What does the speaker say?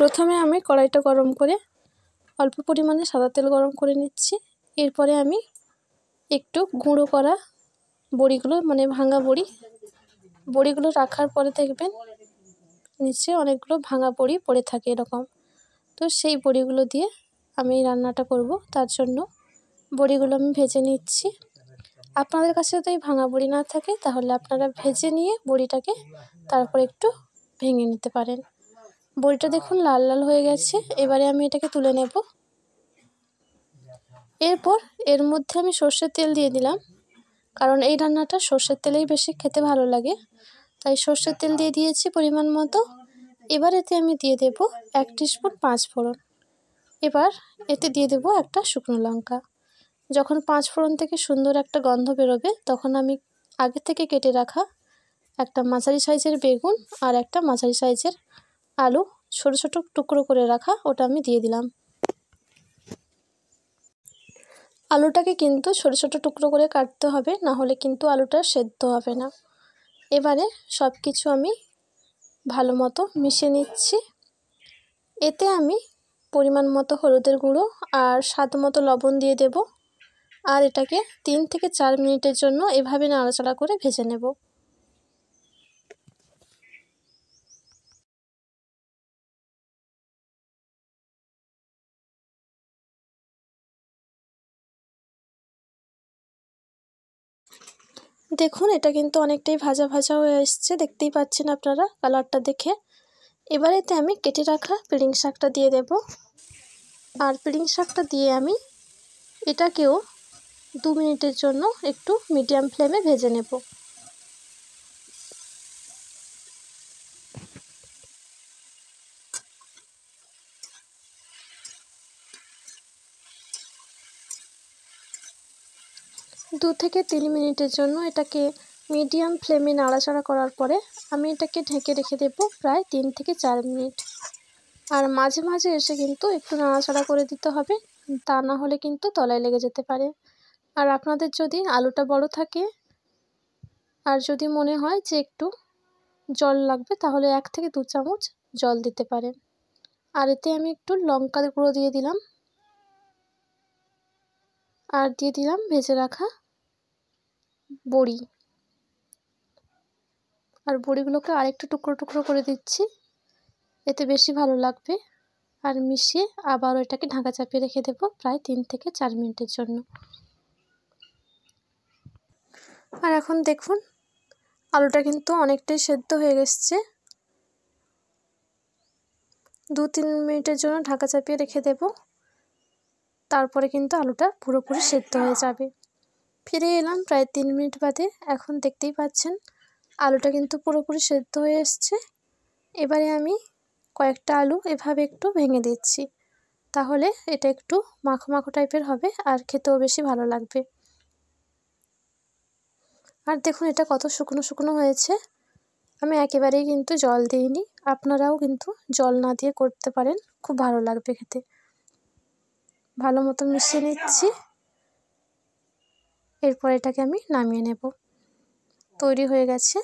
প্রথমে আমি কড়াইটা গরম করে অল্প পরিমাণে সাদা তেল গরম করে নিচ্ছি এরপরে আমি একটু গুঁড়ো করা বড়িগুলো মানে ভাঙা বড়ি বড়িগুলো রাখার পরে দেখবেন নিচে অনেকগুলো ভাঙা বড়ি পড়ে থাকে এরকম তো সেই বড়িগুলো দিয়ে আমি রান্নাটা করব তার জন্য বড়িগুলো আমি ভেজে নিচ্ছি আপনাদের কাছে যদি ভাঙা বড়ি না থাকে তাহলে আপনারা ভেজে নিয়ে বড়িটাকে তারপর একটু ভেঙে নিতে পারেন বড়িটা দেখুন লাল লাল হয়ে গেছে এবারে আমি এটাকে তুলে নেব এরপর এর মধ্যে আমি সর্ষের তেল দিয়ে দিলাম কারণ এই রান্নাটা সর্ষের তেলেই বেশি খেতে ভালো লাগে তাই সর্ষের তেল দিয়ে দিয়েছি পরিমাণ মতো এবার এতে আমি দিয়ে দেব এক টিস্পুন পাঁচ ফোড়ন এবার এতে দিয়ে দেব একটা শুকনো লঙ্কা যখন পাঁচ ফোড়ন থেকে সুন্দর একটা গন্ধ বেরোবে তখন আমি আগে থেকে কেটে রাখা একটা মাঝারি সাইজের বেগুন আর একটা মাঝারি সাইজের আলু ছোট ছোট টুকরো করে রাখা ওটা আমি দিয়ে দিলাম আলুটাকে কিন্তু ছোট ছোট টুকরো করে কাটতে হবে না হলে কিন্তু আলুটা সেদ্ধ হবে না এবারে সব কিছু আমি ভালো মতো মিশে নিচ্ছি এতে আমি পরিমাণ মতো হলুদের গুঁড়ো আর স্বাদ মতো লবণ দিয়ে দেব আর এটাকে তিন থেকে চার মিনিটের জন্য এভাবে নাড়াচাড়া করে ভেজে নেব দেখুন এটা কিন্তু অনেকটাই ভাজা ভাজা হয়ে এসছে দেখতেই পাচ্ছেন আপনারা কালারটা দেখে এবার এতে আমি কেটে রাখা পিড়িং শাকটা দিয়ে দেব আর পিড়িং শাকটা দিয়ে আমি এটাকেও দু মিনিটের জন্য একটু মিডিয়াম ফ্লেমে ভেজে নেব দু থেকে তিন মিনিটের জন্য এটাকে মিডিয়াম ফ্লেমে নাড়াচাড়া করার পরে আমি এটাকে ঢেকে রেখে দেব প্রায় তিন থেকে চার মিনিট আর মাঝে মাঝে এসে কিন্তু একটু নাড়াচাড়া করে দিতে হবে তা না হলে কিন্তু তলায় লেগে যেতে পারে আর আপনাদের যদি আলুটা বড় থাকে আর যদি মনে হয় যে একটু জল লাগবে তাহলে এক থেকে দু চামচ জল দিতে পারেন আর এতে আমি একটু লঙ্কার গুঁড়ো দিয়ে দিলাম আর দিয়ে দিলাম ভেজে রাখা বড়ি আর বড়িগুলোকে আরেকটু টুকরো টুকরো করে দিচ্ছি এতে বেশি ভালো লাগবে আর মিশিয়ে আবার এটাকে ঢাকা চাপিয়ে রেখে দেব প্রায় তিন থেকে চার মিনিটের জন্য আর এখন দেখুন আলুটা কিন্তু অনেকটাই সেদ্ধ হয়ে গেছে দু তিন মিনিটের জন্য ঢাকা চাপিয়ে রেখে দেবো তারপরে কিন্তু আলুটা পুরোপুরি সেদ্ধ হয়ে যাবে ফিরে এলাম প্রায় তিন মিনিট বাদে এখন দেখতেই পাচ্ছেন আলুটা কিন্তু পুরোপুরি সেদ্ধ হয়ে এসছে এবারে আমি কয়েকটা আলু এভাবে একটু ভেঙে দিচ্ছি তাহলে এটা একটু মাখো মাখো টাইপের হবে আর খেতেও বেশি ভালো লাগবে আর দেখুন এটা কত শুকনো শুকনো হয়েছে আমি একেবারেই কিন্তু জল দিইনি আপনারাও কিন্তু জল না দিয়ে করতে পারেন খুব ভালো লাগবে খেতে ভালো মতো মিশিয়ে নিচ্ছি এরপর এটাকে আমি নামিয়ে নেব তৈরি হয়ে গেছে